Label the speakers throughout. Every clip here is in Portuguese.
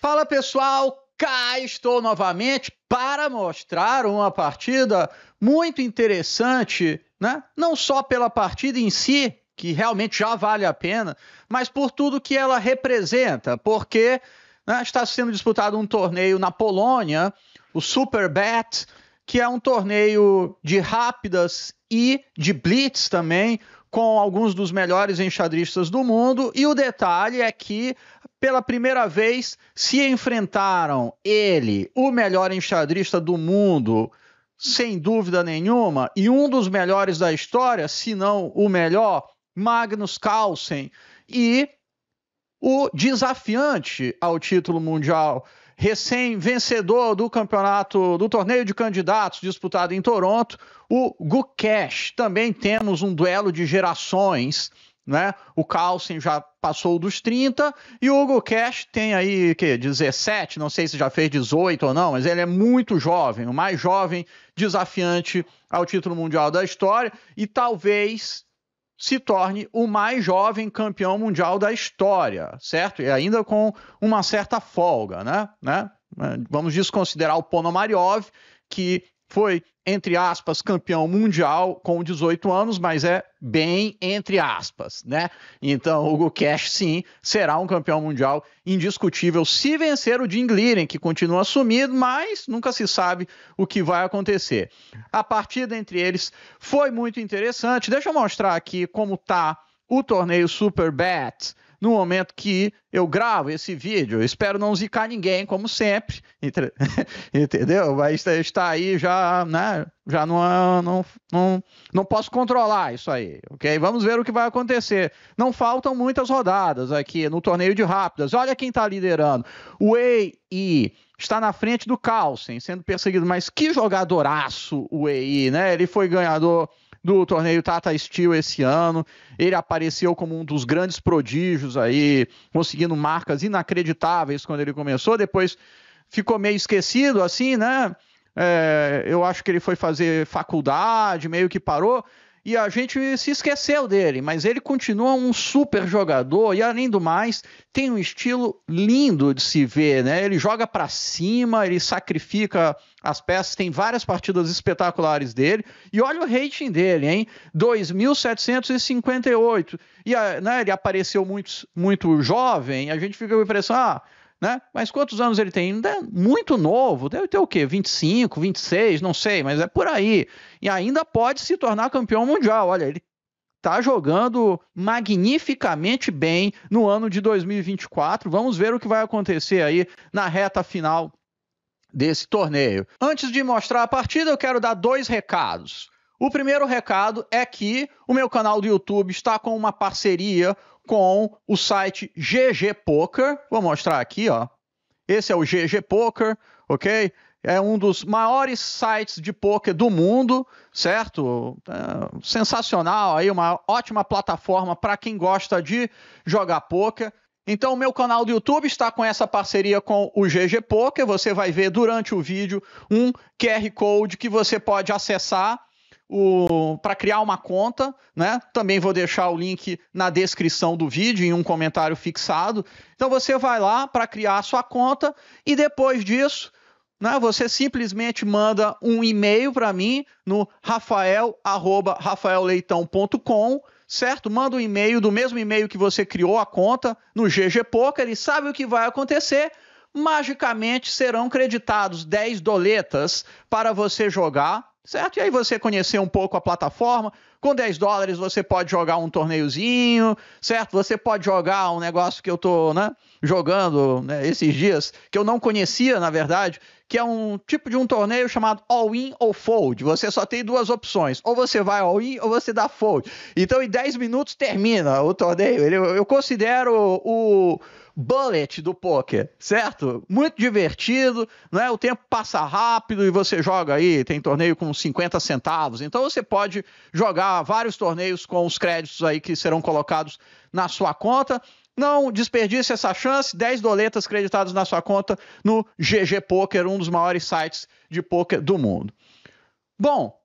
Speaker 1: Fala pessoal, cá estou novamente para mostrar uma partida muito interessante, né? Não só pela partida em si, que realmente já vale a pena, mas por tudo que ela representa, porque né, está sendo disputado um torneio na Polônia, o Superbet, que é um torneio de rápidas e de blitz também, com alguns dos melhores enxadristas do mundo. E o detalhe é que pela primeira vez se enfrentaram ele, o melhor enxadrista do mundo, sem dúvida nenhuma, e um dos melhores da história, se não o melhor, Magnus Carlsen, e o desafiante ao título mundial, recém-vencedor do campeonato do torneio de candidatos disputado em Toronto, o Gukesh. Também temos um duelo de gerações né? O Carlsen já passou dos 30 e o Hugo Cash tem aí que 17, não sei se já fez 18 ou não, mas ele é muito jovem, o mais jovem desafiante ao título mundial da história e talvez se torne o mais jovem campeão mundial da história, certo? E ainda com uma certa folga, né? né? Vamos desconsiderar o Ponomariov, que foi entre aspas, campeão mundial com 18 anos, mas é bem entre aspas, né? Então, o Hugo Cash, sim, será um campeão mundial indiscutível se vencer o Jim Glidden, que continua sumido, mas nunca se sabe o que vai acontecer. A partida entre eles foi muito interessante. Deixa eu mostrar aqui como tá o torneio Super Bet no momento que eu gravo esse vídeo. Eu espero não zicar ninguém, como sempre. Entendeu? Mas está aí já, né? Já não, não, não, não posso controlar isso aí, ok? Vamos ver o que vai acontecer. Não faltam muitas rodadas aqui no torneio de rápidas. Olha quem está liderando. O EI está na frente do Carlsen, sendo perseguido. Mas que jogadoraço o EI, né? Ele foi ganhador do torneio Tata Steel esse ano. Ele apareceu como um dos grandes prodígios aí, conseguindo marcas inacreditáveis quando ele começou. Depois ficou meio esquecido, assim, né? É, eu acho que ele foi fazer faculdade, meio que parou e a gente se esqueceu dele, mas ele continua um super jogador e além do mais, tem um estilo lindo de se ver, né? Ele joga para cima, ele sacrifica as peças, tem várias partidas espetaculares dele. E olha o rating dele, hein? 2758. E ah, né, ele apareceu muito muito jovem, a gente fica com a impressão, ah, né? Mas quantos anos ele tem? Ainda é muito novo, deve ter o quê? 25, 26, não sei, mas é por aí. E ainda pode se tornar campeão mundial. Olha, ele está jogando magnificamente bem no ano de 2024. Vamos ver o que vai acontecer aí na reta final desse torneio. Antes de mostrar a partida, eu quero dar dois recados. O primeiro recado é que o meu canal do YouTube está com uma parceria com o site GG Poker. Vou mostrar aqui, ó. Esse é o GG Poker, ok? É um dos maiores sites de poker do mundo, certo? É sensacional, aí uma ótima plataforma para quem gosta de jogar poker. Então, o meu canal do YouTube está com essa parceria com o GG Poker. Você vai ver durante o vídeo um QR Code que você pode acessar para criar uma conta, né? Também vou deixar o link na descrição do vídeo em um comentário fixado. Então você vai lá para criar a sua conta e depois disso, né, você simplesmente manda um e-mail para mim no rafael@rafaelleitão.com certo? Manda um e-mail do mesmo e-mail que você criou a conta no GG Poker, ele sabe o que vai acontecer. Magicamente serão creditados 10 doletas para você jogar certo? E aí você conhecer um pouco a plataforma. Com 10 dólares você pode jogar um torneiozinho, certo? Você pode jogar um negócio que eu tô, né, jogando né, esses dias, que eu não conhecia, na verdade, que é um tipo de um torneio chamado all-in ou fold. Você só tem duas opções, ou você vai all-in ou você dá fold. Então em 10 minutos termina o torneio. eu considero o bullet do poker, certo? Muito divertido, né? O tempo passa rápido e você joga aí, tem torneio com 50 centavos. Então você pode jogar vários torneios com os créditos aí que serão colocados na sua conta. Não desperdice essa chance, 10 doletas creditadas na sua conta no GG Poker, um dos maiores sites de poker do mundo. Bom,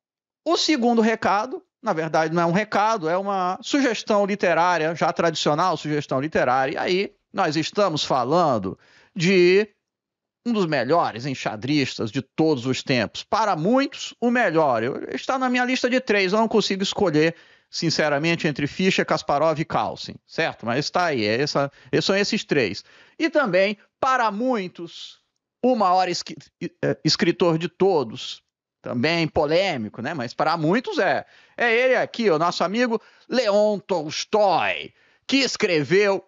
Speaker 1: o segundo recado na verdade, não é um recado, é uma sugestão literária, já tradicional sugestão literária. E aí nós estamos falando de um dos melhores enxadristas de todos os tempos. Para muitos, o melhor. Eu, está na minha lista de três, eu não consigo escolher, sinceramente, entre Fischer, Kasparov e Carlsen, certo? Mas está aí, é essa, são esses três. E também, para muitos, o maior é, escritor de todos. Também polêmico, né? Mas para muitos é. É ele aqui, o nosso amigo Leon Tolstói, que escreveu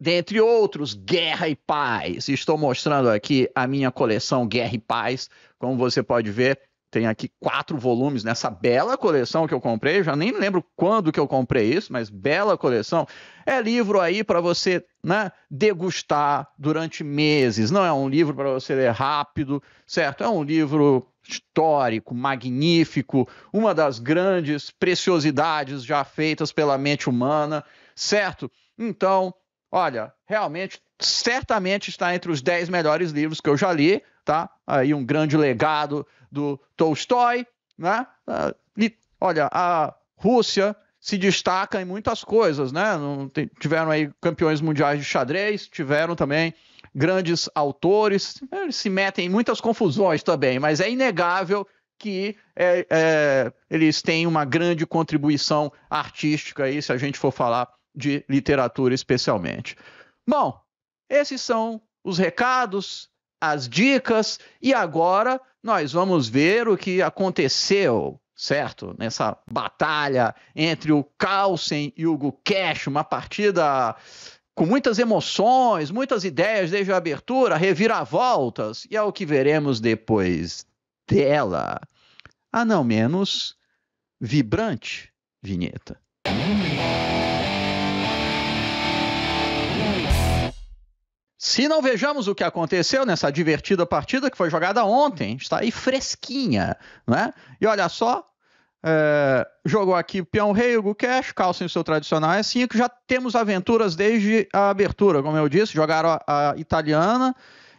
Speaker 1: dentre outros, Guerra e Paz. Estou mostrando aqui a minha coleção Guerra e Paz. Como você pode ver, tem aqui quatro volumes nessa bela coleção que eu comprei. já nem lembro quando que eu comprei isso, mas bela coleção. É livro aí para você né, degustar durante meses. Não é um livro para você ler rápido, certo? É um livro histórico, magnífico, uma das grandes preciosidades já feitas pela mente humana, certo? Então, olha, realmente, certamente está entre os 10 melhores livros que eu já li, tá? Aí um grande legado do Tolstói, né? Ah, olha, a Rússia se destaca em muitas coisas, né? Tiveram aí campeões mundiais de xadrez, tiveram também grandes autores, eles se metem em muitas confusões também, mas é inegável que é, é, eles têm uma grande contribuição artística aí, se a gente for falar de literatura, especialmente. Bom, esses são os recados, as dicas, e agora nós vamos ver o que aconteceu, certo? Nessa batalha entre o Carlsen e o Hugo Cash, uma partida com muitas emoções, muitas ideias desde a abertura, reviravoltas, e é o que veremos depois dela. A ah, não menos vibrante vinheta. Se não vejamos o que aconteceu nessa divertida partida que foi jogada ontem, está aí fresquinha, né? E olha só, é, jogou aqui Peão Rei, o Cash, calça em seu tradicional S5, já temos aventuras desde a abertura, como eu disse, jogaram a, a italiana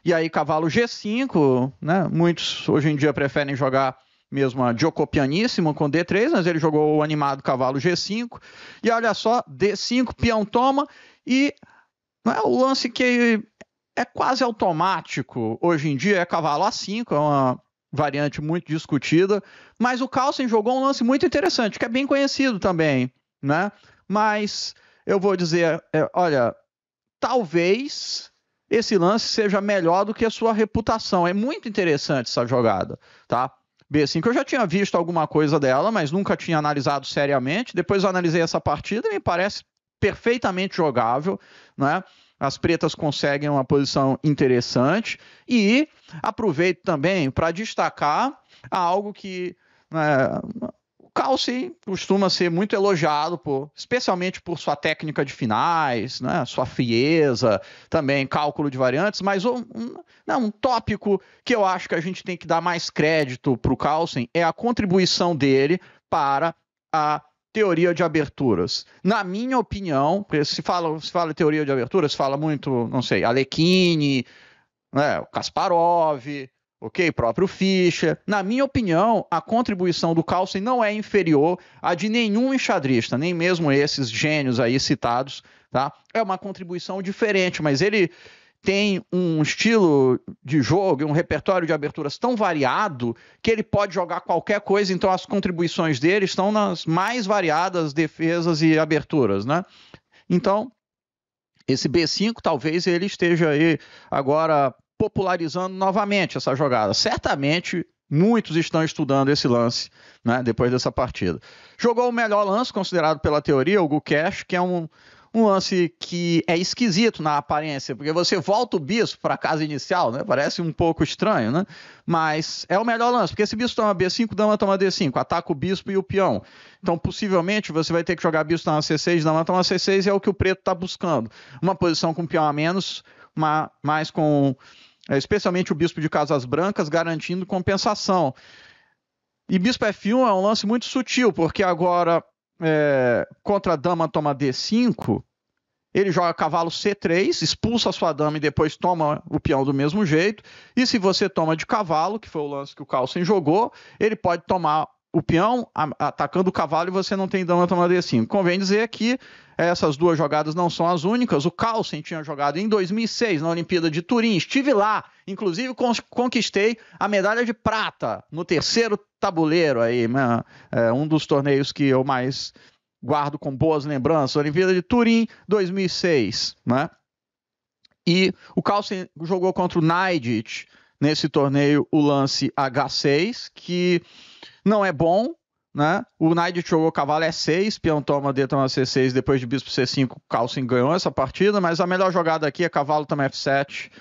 Speaker 1: e aí cavalo G5, né? Muitos hoje em dia preferem jogar mesmo a Giocopianissimo com D3, mas ele jogou o animado cavalo G5. E olha só, D5, peão toma. E não é o lance que é quase automático. Hoje em dia é cavalo A5, é uma variante muito discutida. Mas o Carlsen jogou um lance muito interessante, que é bem conhecido também, né? Mas eu vou dizer, é, olha, talvez esse lance seja melhor do que a sua reputação. É muito interessante essa jogada, tá? B5, eu já tinha visto alguma coisa dela, mas nunca tinha analisado seriamente. Depois eu analisei essa partida e me parece perfeitamente jogável, né? As pretas conseguem uma posição interessante e aproveito também para destacar algo que né, o Calci costuma ser muito elogiado, por, especialmente por sua técnica de finais, né, sua frieza, também cálculo de variantes, mas um, não, né, um tópico que eu acho que a gente tem que dar mais crédito para o Carlsen é a contribuição dele para a teoria de aberturas. Na minha opinião, se fala, se fala teoria de aberturas, fala muito, não sei, Alekhine, né, Kasparov, ok? Próprio Fischer. Na minha opinião, a contribuição do Carlsen não é inferior à de nenhum enxadrista, nem mesmo esses gênios aí citados, tá? É uma contribuição diferente, mas ele tem um estilo de jogo e um repertório de aberturas tão variado que ele pode jogar qualquer coisa, então as contribuições dele estão nas mais variadas defesas e aberturas, né? Então, esse B5 talvez ele esteja aí agora popularizando novamente essa jogada. Certamente Muitos estão estudando esse lance né, depois dessa partida. Jogou o melhor lance considerado pela teoria, o Gukesh, que é um, um lance que é esquisito na aparência, porque você volta o bispo para a casa inicial, né? Parece um pouco estranho, né? Mas é o melhor lance, porque se bispo toma B5, dama toma D5, ataca o bispo e o peão. Então, possivelmente, você vai ter que jogar bispo na C6, dama toma C6, é o que o preto está buscando. Uma posição com peão a menos, mas mais com é, especialmente o bispo de casas brancas, garantindo compensação. E bispo F1 é um lance muito sutil, porque agora é, contra a dama toma D5, ele joga cavalo C3, expulsa a sua dama e depois toma o peão do mesmo jeito. E se você toma de cavalo, que foi o lance que o Carlsen jogou, ele pode tomar o peão atacando o cavalo e você não tem dama tomada E5. É Convém dizer que essas duas jogadas não são as únicas. O Carlsen tinha jogado em 2006 na Olimpíada de Turim. Estive lá, inclusive conquistei a medalha de prata no terceiro tabuleiro aí, né? é um dos torneios que eu mais guardo com boas lembranças. Olimpíada de Turim 2006, né? E o Carlsen jogou contra o Naidic nesse torneio o lance H6, que não é bom, né? O Knight jogou cavalo é E6, peão toma D, toma C6, depois de bispo C5, Carlsen ganhou essa partida, mas a melhor jogada aqui é cavalo toma F7,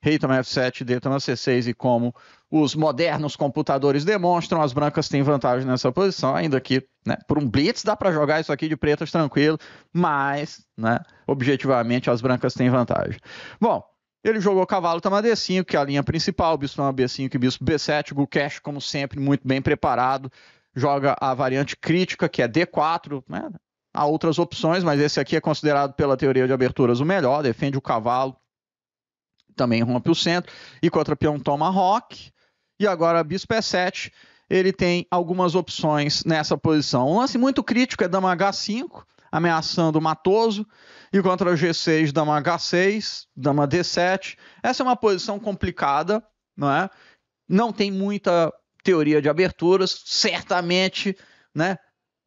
Speaker 1: rei toma F7, D toma C6, e como os modernos computadores demonstram, as brancas têm vantagem nessa posição, ainda que né, por um blitz dá para jogar isso aqui de pretas tranquilo, mas né, objetivamente as brancas têm vantagem. Bom, ele jogou cavalo tama tá D5, que é a linha principal, bispo tama tá B5 e bispo B7. Gukesh, como sempre, muito bem preparado. Joga a variante crítica, que é D4. Né? Há outras opções, mas esse aqui é considerado pela teoria de aberturas o melhor. Defende o cavalo, também rompe o centro. E contra peão toma rock. E agora bispo E7, ele tem algumas opções nessa posição. Um lance muito crítico é dama H5 ameaçando o Matoso, e contra G6, dama H6, dama D7. Essa é uma posição complicada, não é? Não tem muita teoria de aberturas, certamente, né?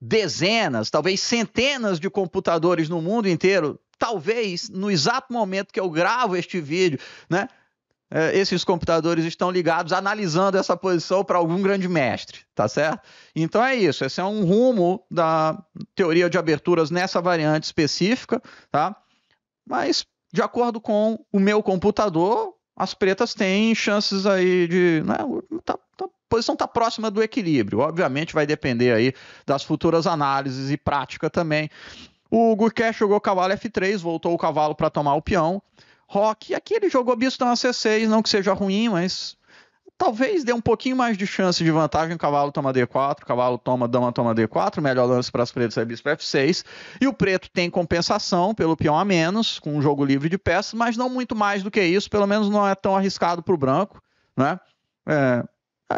Speaker 1: Dezenas, talvez centenas de computadores no mundo inteiro, talvez no exato momento que eu gravo este vídeo, né? é, esses computadores estão ligados, analisando essa posição para algum grande mestre, tá certo? Então é isso, esse é um rumo da teoria de aberturas nessa variante específica, tá? Mas, de acordo com o meu computador, as pretas têm chances aí de. Né, tá, tá, a posição está próxima do equilíbrio. Obviamente vai depender aí das futuras análises e prática também. O Guikesh jogou cavalo F3, voltou o cavalo para tomar o peão rock. aqui ele jogou bispo toma C6, não que seja ruim, mas talvez dê um pouquinho mais de chance de vantagem. cavalo toma D4, cavalo toma, dama toma D4. Melhor lance para as pretas é bispo F6. E o preto tem compensação pelo peão a menos, com um jogo livre de peças, mas não muito mais do que isso. Pelo menos não é tão arriscado para o branco, né? É,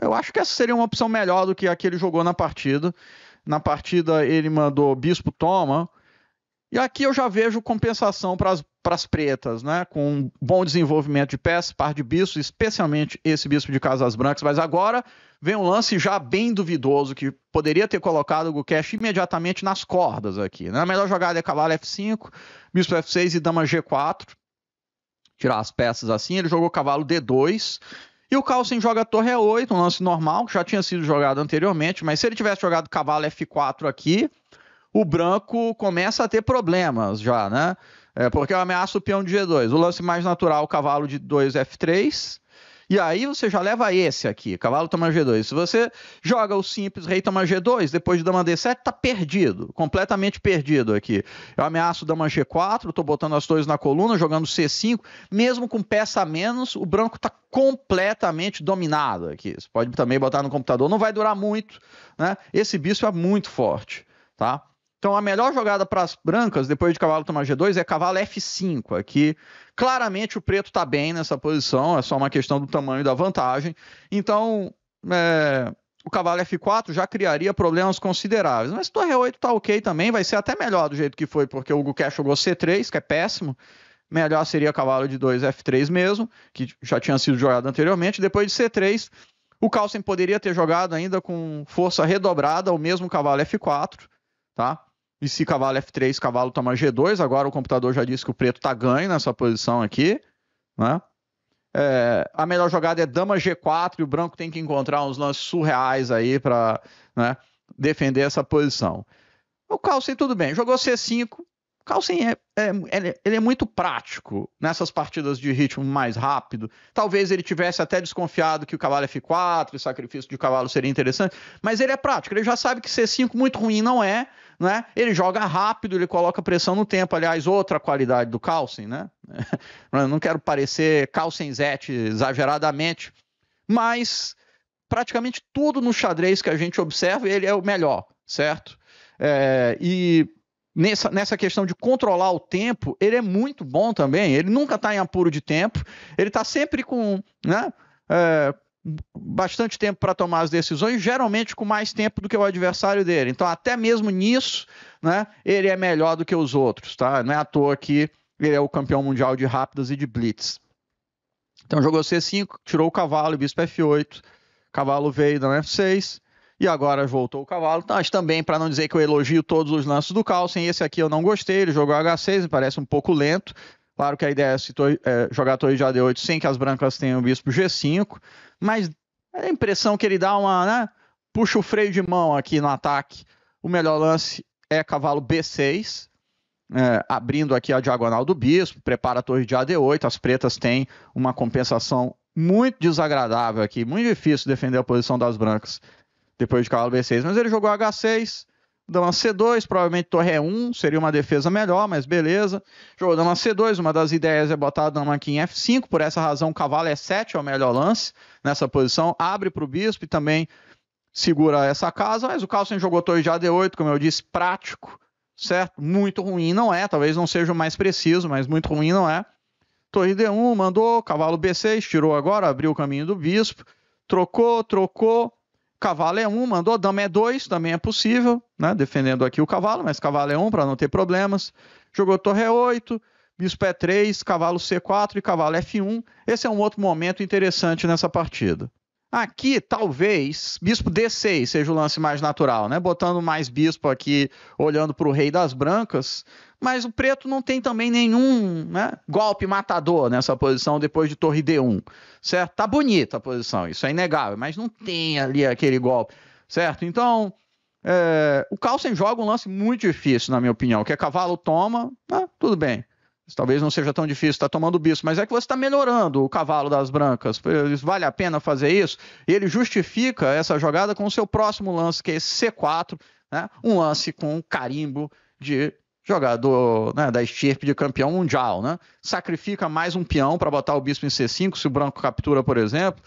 Speaker 1: eu acho que essa seria uma opção melhor do que a que ele jogou na partida. Na partida ele mandou bispo toma. E aqui eu já vejo compensação para as para as pretas, né? com um bom desenvolvimento de peças, par de bispos, especialmente esse bispo de Casas Brancas. Mas agora vem um lance já bem duvidoso que poderia ter colocado o Gukesh imediatamente nas cordas aqui. Né? A melhor jogada é cavalo F5, bispo F6 e dama G4. Tirar as peças assim. Ele jogou cavalo D2. E o Carlsen joga torre E8, um lance normal, que já tinha sido jogado anteriormente, mas se ele tivesse jogado cavalo F4 aqui, o branco começa a ter problemas já, né? É, porque eu ameaço o peão de G2. O lance mais natural, cavalo de 2 F3. E aí você já leva esse aqui, cavalo toma G2. Se você joga o simples, rei toma G2, depois de dama D7, tá perdido, completamente perdido aqui. Eu ameaço dama G4, tô botando as torres na coluna, jogando C5, mesmo com peça a menos, o branco tá completamente dominado aqui. Você pode também botar no computador, não vai durar muito, né? Esse bispo é muito forte, tá? Então a melhor jogada para as brancas, depois de cavalo tomar G2, é cavalo F5. Aqui, claramente o preto está bem nessa posição, é só uma questão do tamanho da vantagem. Então, é, o cavalo F4 já criaria problemas consideráveis. Mas torre 8 está ok também, vai ser até melhor do jeito que foi, porque o Guquer jogou C3, que é péssimo. Melhor seria cavalo de 2 F3 mesmo, que já tinha sido jogado anteriormente. Depois de C3, o Carlsen poderia ter jogado ainda com força redobrada, o mesmo cavalo F4, tá? E se cavalo F3, cavalo toma G2, agora o computador já disse que o preto tá ganho nessa posição aqui, né? É, a melhor jogada é dama G4 e o branco tem que encontrar uns lances surreais aí para né, defender essa posição. O Carlsen, tudo bem, jogou C5. O Carlsen é, é, ele é muito prático nessas partidas de ritmo mais rápido. Talvez ele tivesse até desconfiado que o cavalo é F4, o sacrifício de cavalo seria interessante, mas ele é prático, ele já sabe que C5 muito ruim não é, né? Ele joga rápido, ele coloca pressão no tempo. Aliás, outra qualidade do Carlsen, né? Eu não quero parecer Carlsenzete exageradamente, mas praticamente tudo no xadrez que a gente observa, ele é o melhor, certo? É, e nessa, nessa questão de controlar o tempo, ele é muito bom também. Ele nunca está em apuro de tempo, ele está sempre com, né, é, bastante tempo para tomar as decisões, geralmente com mais tempo do que o adversário dele. Então, até mesmo nisso, né, ele é melhor do que os outros, tá? Não é à toa que ele é o campeão mundial de rápidas e de blitz. Então, jogou C5, tirou o cavalo bispo F8, cavalo veio da F6 e agora voltou o cavalo. Mas também, para não dizer que eu elogio todos os lances do Carlsen, esse aqui eu não gostei, ele jogou H6, me parece um pouco lento, Claro que a ideia é, jogar é jogar torre de AD8 sem que as brancas tenham bispo G5, mas é a impressão que ele dá uma, né? Puxa o freio de mão aqui no ataque. O melhor lance é cavalo B6, é, abrindo aqui a diagonal do bispo, prepara a torre de AD8. As pretas têm uma compensação muito desagradável aqui, muito difícil defender a posição das brancas depois de cavalo B6. Mas ele jogou H6, Dama C2, provavelmente torre E1, é seria uma defesa melhor, mas beleza. Jogou dama C2, uma das ideias é botar a dama aqui em F5, por essa razão cavalo é E7 é o melhor lance nessa posição. Abre para o bispo e também segura essa casa, mas o Carlsen jogou torre de AD8, como eu disse, prático, certo? Muito ruim não é, talvez não seja o mais preciso, mas muito ruim não é. Torre D1, mandou, cavalo B6, tirou agora, abriu o caminho do bispo, trocou, trocou, Cavalo é um, mandou dama é dois, também é possível, né? Defendendo aqui o cavalo, mas cavalo é um para não ter problemas. Jogou torre é 8, bispo é 3, cavalo C4 e cavalo F1. Esse é um outro momento interessante nessa partida. Aqui, talvez, bispo D6 seja o lance mais natural, né? Botando mais bispo aqui, olhando para o rei das brancas. Mas o preto não tem também nenhum né, golpe matador nessa posição depois de torre D1, certo? Tá bonita a posição, isso é inegável, mas não tem ali aquele golpe, certo? Então, é, o Carlsen joga um lance muito difícil, na minha opinião, que é cavalo toma, ah, tudo bem. Talvez não seja tão difícil, estar tá tomando bispo, mas é que você está melhorando o cavalo das brancas. Vale a pena fazer isso? ele justifica essa jogada com o seu próximo lance, que é esse C4, né? um lance com carimbo de jogador né, da estirpe de campeão mundial. Né? Sacrifica mais um peão para botar o bispo em C5, se o branco captura, por exemplo.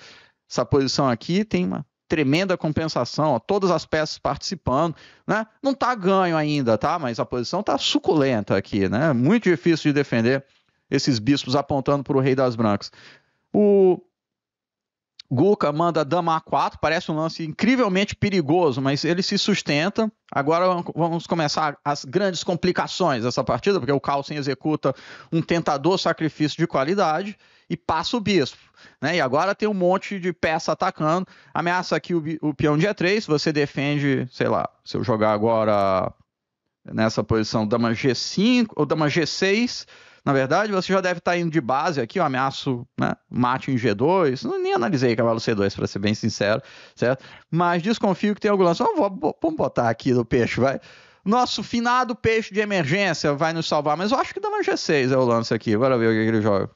Speaker 1: Essa posição aqui tem uma tremenda compensação, ó, todas as peças participando, né? Não tá ganho ainda, tá? Mas a posição tá suculenta aqui, né? Muito difícil de defender esses bispos apontando para o rei das brancas. O Guka manda dama A4, parece um lance incrivelmente perigoso, mas ele se sustenta. Agora vamos começar as grandes complicações dessa partida, porque o Carlsen executa um tentador sacrifício de qualidade e passa o bispo. Né? E agora tem um monte de peça atacando. Ameaça aqui o, o peão de E3, você defende, sei lá, se eu jogar agora nessa posição dama G5 ou dama G6, na verdade, você já deve estar tá indo de base aqui, eu ameaço né, mate em G2. nem analisei cavalo C2, para ser bem sincero, certo? Mas desconfio que tem algum lance. Vou, vamos botar aqui no peixe, vai. Nosso finado peixe de emergência vai nos salvar, mas eu acho que dama G6 é o lance aqui. Bora ver o que ele joga.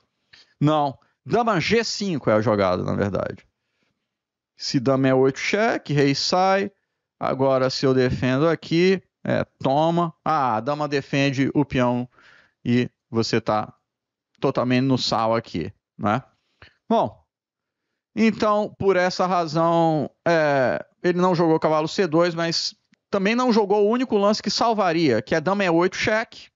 Speaker 1: Não. Dama G5 é a jogada, na verdade. Se dama é 8 cheque, rei sai. Agora, se eu defendo aqui, é, toma. Ah, a dama defende o peão e você tá totalmente no sal aqui, né? Bom, então, por essa razão, é, ele não jogou cavalo C2, mas também não jogou o único lance que salvaria, que é dama é 8 cheque.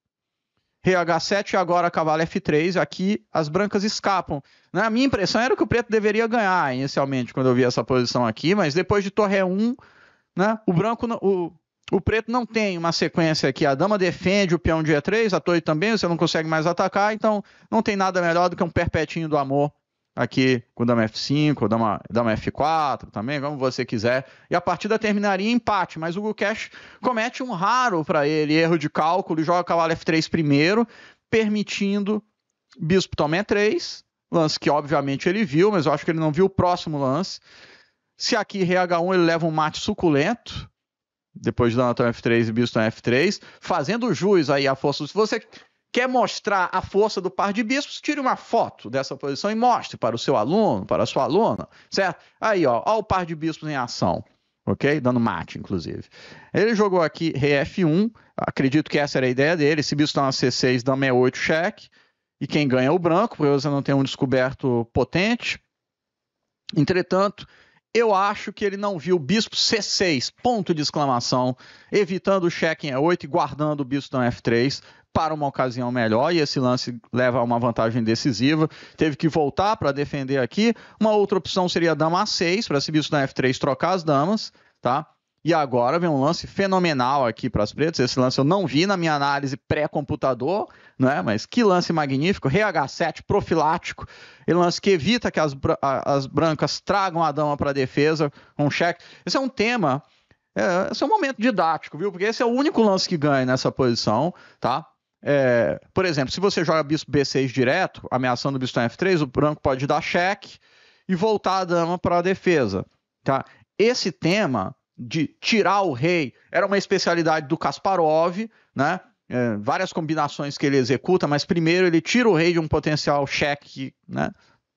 Speaker 1: RH7 e agora cavalo F3, aqui as brancas escapam. Na né? minha impressão era que o preto deveria ganhar inicialmente quando eu vi essa posição aqui, mas depois de torre 1, né, o branco o, o preto não tem uma sequência aqui. A dama defende o peão de E3, a torre também, você não consegue mais atacar, então não tem nada melhor do que um perpetinho do amor aqui com dama F5, ou dama, dama F4 também, como você quiser. E a partida terminaria em empate, mas o Hugo Cash comete um raro para ele erro de cálculo, joga cavalo F3 primeiro, permitindo bispo tomar E3, lance que obviamente ele viu, mas eu acho que ele não viu o próximo lance. Se aqui rei H1 ele leva um mate suculento, depois de Donatão F3 e bispo F3, fazendo juiz aí a força. Se você Quer mostrar a força do par de bispos? Tire uma foto dessa posição e mostre para o seu aluno, para a sua aluna, certo? Aí, ó, ó o par de bispos em ação, ok? Dando mate, inclusive. Ele jogou aqui rei F1, acredito que essa era a ideia dele. Se bispo está na C6, dama E8, cheque. E quem ganha é o branco, porque você não tem um descoberto potente. Entretanto, eu acho que ele não viu o bispo C6, ponto de exclamação, evitando o cheque em E8 e guardando o bispo na F3 para uma ocasião melhor e esse lance leva a uma vantagem decisiva. Teve que voltar para defender aqui. Uma outra opção seria a dama A6 para subir isso na F3, trocar as damas, tá? E agora vem um lance fenomenal aqui para as pretas. Esse lance eu não vi na minha análise pré-computador, né? mas que lance magnífico. RH7 profilático. Ele é lance que evita que as, as brancas tragam a dama para a defesa. Um cheque. Esse é um tema, é, esse é um momento didático, viu? Porque esse é o único lance que ganha nessa posição, tá? É, por exemplo, se você joga bispo B6 direto, ameaçando o bispo F3, o branco pode dar cheque e voltar a dama para a defesa. Tá? Esse tema de tirar o rei era uma especialidade do Kasparov, né? É, várias combinações que ele executa, mas primeiro ele tira o rei de um potencial cheque, né?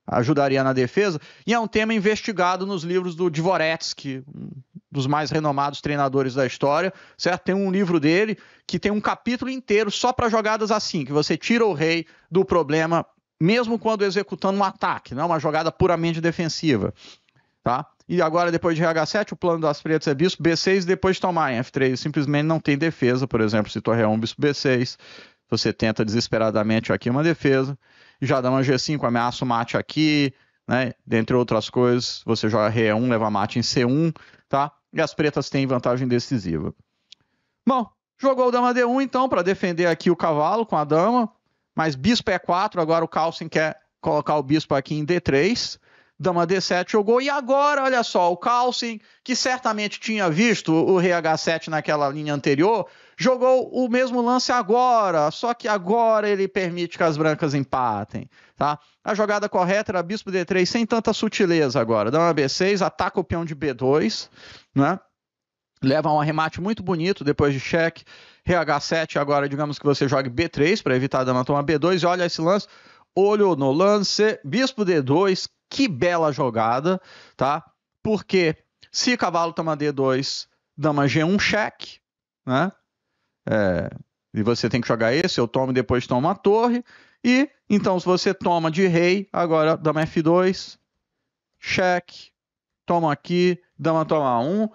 Speaker 1: ajudaria na defesa, e é um tema investigado nos livros do Dvoretsky, um dos mais renomados treinadores da história, certo? Tem um livro dele que tem um capítulo inteiro só para jogadas assim, que você tira o rei do problema, mesmo quando executando um ataque, não é uma jogada puramente defensiva, tá? E agora, depois de RH7, o plano das pretas é bispo B6 depois tomar em F3. Simplesmente não tem defesa, por exemplo, se torre 1, bispo B6. Você tenta desesperadamente aqui uma defesa. E já dá uma G5, ameaça o mate aqui, né? Dentre outras coisas, você joga rei 1, leva mate em C1. E as pretas têm vantagem decisiva. Bom, jogou o dama D1 então para defender aqui o cavalo com a dama. Mas bispo E4, é agora o Carlsen quer colocar o bispo aqui em D3. Dama D7 jogou. E agora, olha só, o Carlsen, que certamente tinha visto o rei H7 naquela linha anterior, jogou o mesmo lance agora. Só que agora ele permite que as brancas empatem, tá? A jogada correta era bispo D3 sem tanta sutileza agora. Dá uma B6, ataca o peão de B2, né? Leva um arremate muito bonito depois de cheque. RH7 agora, digamos que você jogue B3 para evitar dar dama tomar B2 e olha esse lance. Olho no lance, bispo D2, que bela jogada, tá? Porque se cavalo toma D2, dama G1 cheque, né? É, e você tem que jogar esse, eu tomo e depois toma a torre. E então, se você toma de rei, agora dama F2, cheque, toma aqui, dama toma 1.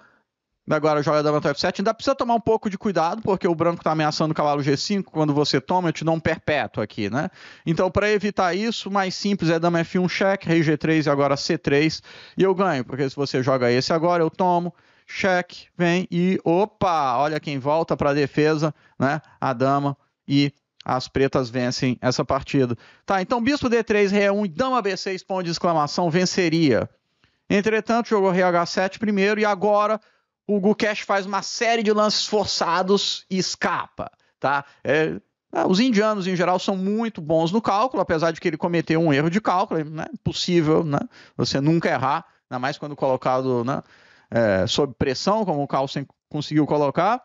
Speaker 1: Agora joga dama F7. Ainda precisa tomar um pouco de cuidado, porque o branco está ameaçando o cavalo G5. Quando você toma, eu te dou um perpétuo aqui, né? Então, para evitar isso, mais simples é dama F1, cheque, rei G3 e agora C3. E eu ganho, porque se você joga esse agora, eu tomo cheque, vem e opa, olha quem volta para a defesa, né? A dama e as pretas vencem essa partida. Tá, então bispo D3, Re1 e dama B6, ponto de exclamação, venceria. Entretanto, jogou rei H7 primeiro e agora o Gukesh faz uma série de lances forçados e escapa, tá? É, ah, os indianos, em geral, são muito bons no cálculo, apesar de que ele cometeu um erro de cálculo, né? Impossível, né? Você nunca errar, ainda mais quando colocado né? É, sob pressão, como o Carlsen conseguiu colocar.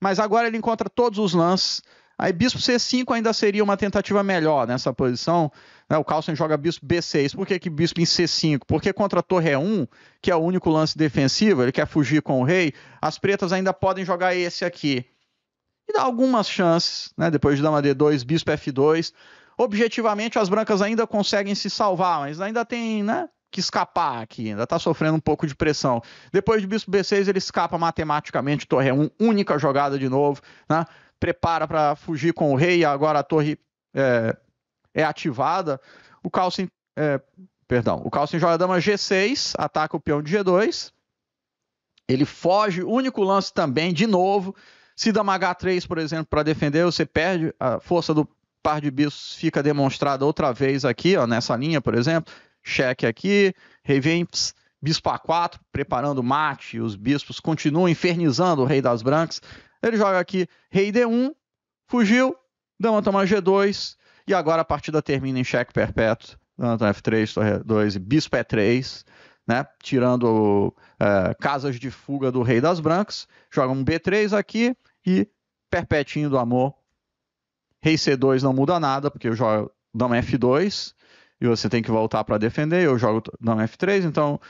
Speaker 1: Mas agora ele encontra todos os lances Aí bispo C5 ainda seria uma tentativa melhor nessa posição. Né? O Carlsen joga bispo B6. Por que, que bispo em C5? Porque contra a torre E1, é que é o único lance defensivo, ele quer fugir com o rei, as pretas ainda podem jogar esse aqui. E dá algumas chances, né? depois de dama D2, bispo F2. Objetivamente, as brancas ainda conseguem se salvar, mas ainda tem né, que escapar aqui, ainda está sofrendo um pouco de pressão. Depois de bispo B6, ele escapa matematicamente, torre 1, é única jogada de novo. Né? prepara para fugir com o rei, agora a torre é, é ativada. O Carlsen, é, perdão, o Carlsen joga a dama G6, ataca o peão de G2. Ele foge, único lance também, de novo. Se dama H3, por exemplo, para defender, você perde a força do par de bispos, fica demonstrada outra vez aqui, ó, nessa linha, por exemplo. Cheque aqui, rei vem, ps, bispo A4, preparando mate, os bispos continuam infernizando o rei das brancas. Ele joga aqui rei D1, fugiu, dama toma G2, e agora a partida termina em cheque perpétuo. Dama toma F3, torre 2 e bispo E3, né? Tirando é, casas de fuga do rei das brancas. Joga um B3 aqui e perpetinho do amor. Rei C2 não muda nada, porque eu jogo dama F2 e você tem que voltar para defender. Eu jogo dama F3, então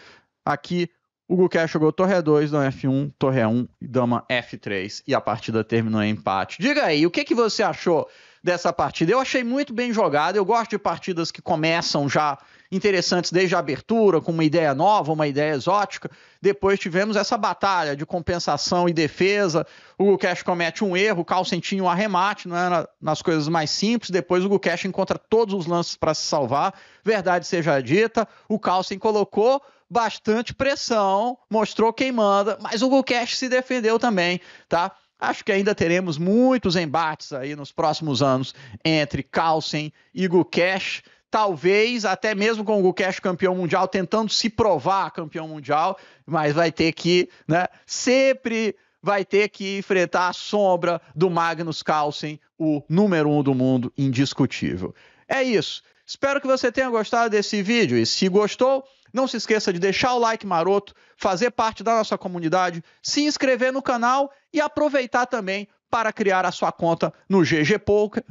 Speaker 1: aqui Hugo Cash jogou Torre 2, Dama F1, Torre 1 e Dama F3. E a partida terminou em empate. Diga aí, o que, que você achou dessa partida? Eu achei muito bem jogada. Eu gosto de partidas que começam já interessantes desde a abertura, com uma ideia nova, uma ideia exótica. Depois tivemos essa batalha de compensação e defesa. O Hugo Cash comete um erro, o um arremate, não era é nas coisas mais simples. Depois o Hugo Cash encontra todos os lances para se salvar. Verdade seja dita, o Calcen colocou bastante pressão, mostrou quem manda, mas o Gucash se defendeu também, tá? Acho que ainda teremos muitos embates aí nos próximos anos entre Carlsen e Gucash. Talvez até mesmo com o Gucash campeão mundial, tentando se provar campeão mundial, mas vai ter que, né, sempre vai ter que enfrentar a sombra do Magnus Carlsen, o número um do mundo indiscutível. É isso. Espero que você tenha gostado desse vídeo e se gostou, não se esqueça de deixar o like maroto, fazer parte da nossa comunidade, se inscrever no canal e aproveitar também para criar a sua conta no GG Poker,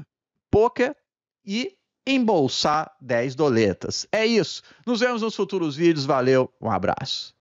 Speaker 1: Poker e embolsar 10 doletas. É isso. Nos vemos nos futuros vídeos. Valeu, um abraço.